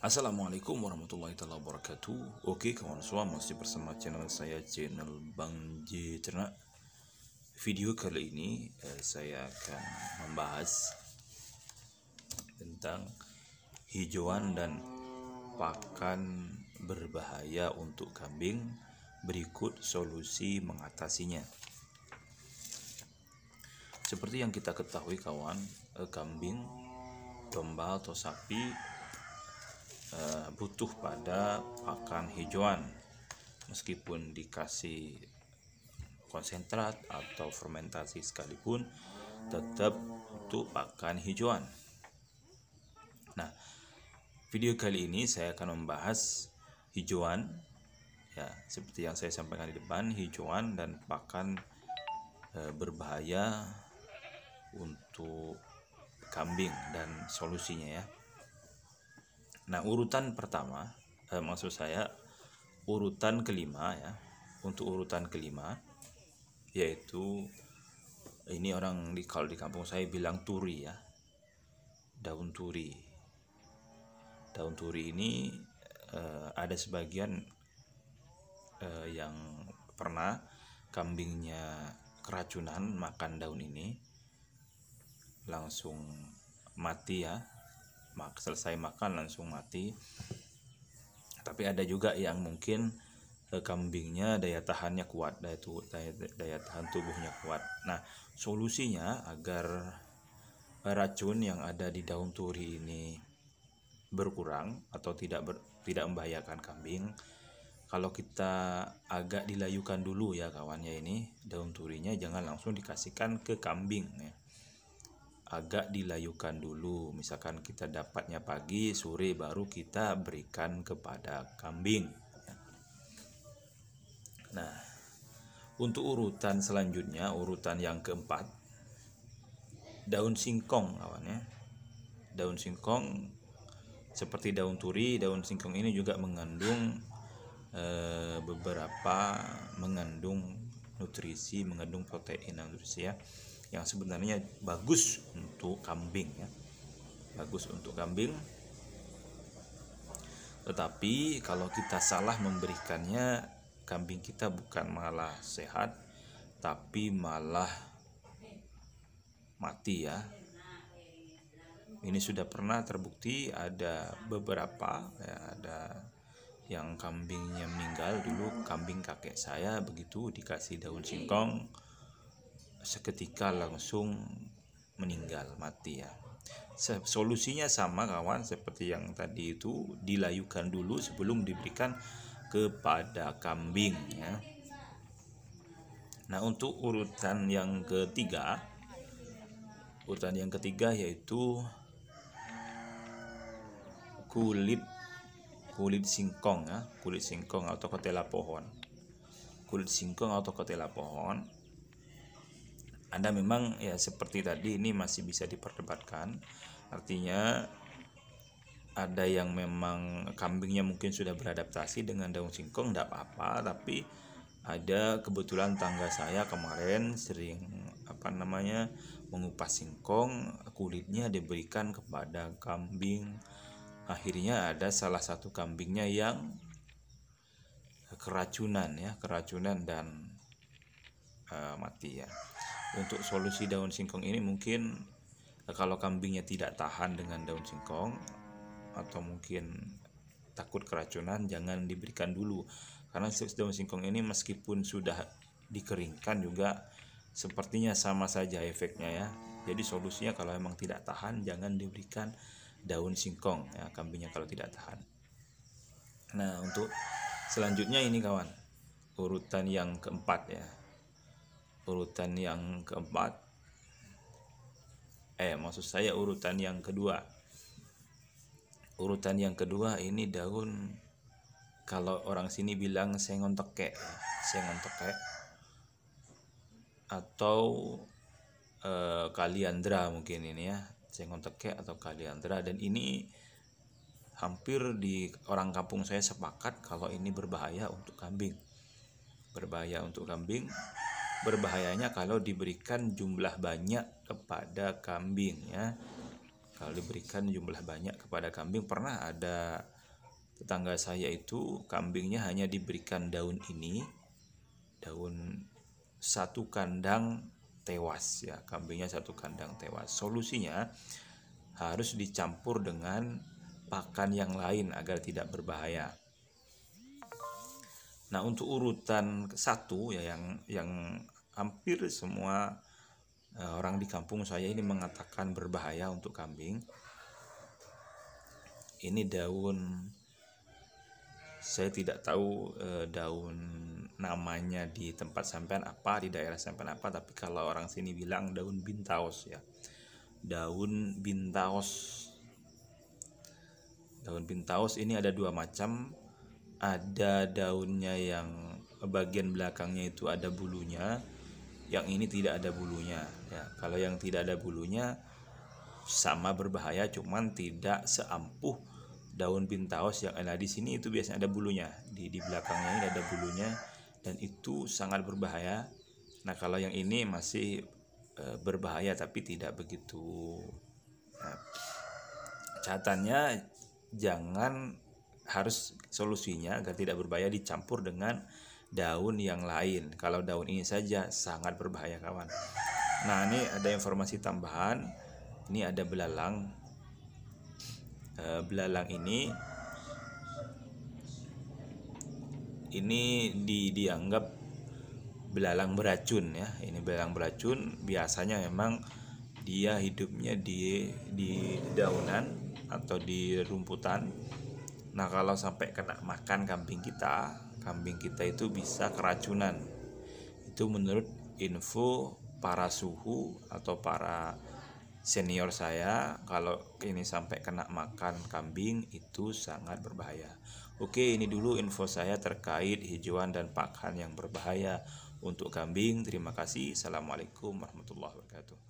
Assalamualaikum warahmatullahi wabarakatuh Oke kawan semua masih bersama channel saya channel Bang J Ternak Video kali ini eh, saya akan membahas tentang hijauan dan pakan berbahaya untuk kambing berikut solusi mengatasinya seperti yang kita ketahui kawan eh, kambing domba atau sapi Eh, butuh pada pakan hijauan meskipun dikasih konsentrat atau fermentasi sekalipun tetap untuk pakan hijauan nah video kali ini saya akan membahas hijauan ya seperti yang saya sampaikan di depan hijauan dan pakan e, berbahaya untuk kambing dan solusinya ya Nah, urutan pertama eh, maksud saya urutan kelima ya. Untuk urutan kelima yaitu ini orang di kalau di kampung saya bilang turi ya. Daun turi. Daun turi ini eh, ada sebagian eh, yang pernah kambingnya keracunan makan daun ini langsung mati ya mak selesai makan langsung mati tapi ada juga yang mungkin e, kambingnya daya tahannya kuat daya, tu, daya, daya tahan tubuhnya kuat nah solusinya agar racun yang ada di daun turi ini berkurang atau tidak ber, tidak membahayakan kambing kalau kita agak dilayukan dulu ya kawannya ini daun turinya jangan langsung dikasihkan ke kambing ya agak dilayukan dulu. Misalkan kita dapatnya pagi, sore baru kita berikan kepada kambing. Nah, untuk urutan selanjutnya, urutan yang keempat, daun singkong awalnya Daun singkong seperti daun turi, daun singkong ini juga mengandung e, beberapa mengandung nutrisi, mengandung protein nutrisi ya yang sebenarnya bagus untuk kambing ya bagus untuk kambing tetapi kalau kita salah memberikannya kambing kita bukan malah sehat tapi malah mati ya ini sudah pernah terbukti ada beberapa ya, ada yang kambingnya meninggal dulu kambing kakek saya begitu dikasih daun singkong seketika langsung meninggal mati ya solusinya sama kawan seperti yang tadi itu dilayukan dulu sebelum diberikan kepada kambing ya nah untuk urutan yang ketiga urutan yang ketiga yaitu kulit kulit singkong ya kulit singkong atau ketela pohon kulit singkong atau ketela pohon anda memang ya seperti tadi ini masih bisa diperdebatkan. Artinya ada yang memang kambingnya mungkin sudah beradaptasi dengan daun singkong tidak apa-apa, tapi ada kebetulan tangga saya kemarin sering apa namanya mengupas singkong kulitnya diberikan kepada kambing akhirnya ada salah satu kambingnya yang keracunan ya keracunan dan uh, mati ya untuk solusi daun singkong ini mungkin eh, kalau kambingnya tidak tahan dengan daun singkong atau mungkin takut keracunan jangan diberikan dulu karena daun singkong ini meskipun sudah dikeringkan juga sepertinya sama saja efeknya ya jadi solusinya kalau memang tidak tahan jangan diberikan daun singkong ya kambingnya kalau tidak tahan nah untuk selanjutnya ini kawan urutan yang keempat ya urutan yang keempat eh maksud saya urutan yang kedua urutan yang kedua ini daun kalau orang sini bilang sengon teke sengon teke atau e, kaliandra mungkin ini ya sengon teke atau kaliandra dan ini hampir di orang kampung saya sepakat kalau ini berbahaya untuk kambing berbahaya untuk kambing berbahayanya kalau diberikan jumlah banyak kepada kambing ya kalau diberikan jumlah banyak kepada kambing pernah ada tetangga saya itu kambingnya hanya diberikan daun ini daun satu kandang tewas ya kambingnya satu kandang tewas solusinya harus dicampur dengan pakan yang lain agar tidak berbahaya Nah untuk urutan satu ya yang yang hampir semua uh, orang di kampung saya ini mengatakan berbahaya untuk kambing. Ini daun saya tidak tahu e, daun namanya di tempat sampean apa, di daerah sampean apa, tapi kalau orang sini bilang daun bintaos ya. Daun bintaos. Daun bintaos ini ada dua macam. Ada daunnya yang bagian belakangnya itu ada bulunya, yang ini tidak ada bulunya ya kalau yang tidak ada bulunya sama berbahaya cuman tidak seampuh daun pintaos yang ada di sini itu biasanya ada bulunya di di belakangnya ini ada bulunya dan itu sangat berbahaya nah kalau yang ini masih e, berbahaya tapi tidak begitu nah, catatannya jangan harus solusinya agar tidak berbahaya dicampur dengan daun yang lain. Kalau daun ini saja sangat berbahaya kawan. Nah ini ada informasi tambahan. Ini ada belalang. E, belalang ini ini di, dianggap belalang beracun ya. Ini belalang beracun biasanya memang dia hidupnya di di daunan atau di rumputan Nah, kalau sampai kena makan kambing kita, kambing kita itu bisa keracunan. Itu menurut info para suhu atau para senior saya, kalau ini sampai kena makan kambing itu sangat berbahaya. Oke, ini dulu info saya terkait hijauan dan pakan yang berbahaya untuk kambing. Terima kasih. Assalamualaikum warahmatullahi wabarakatuh.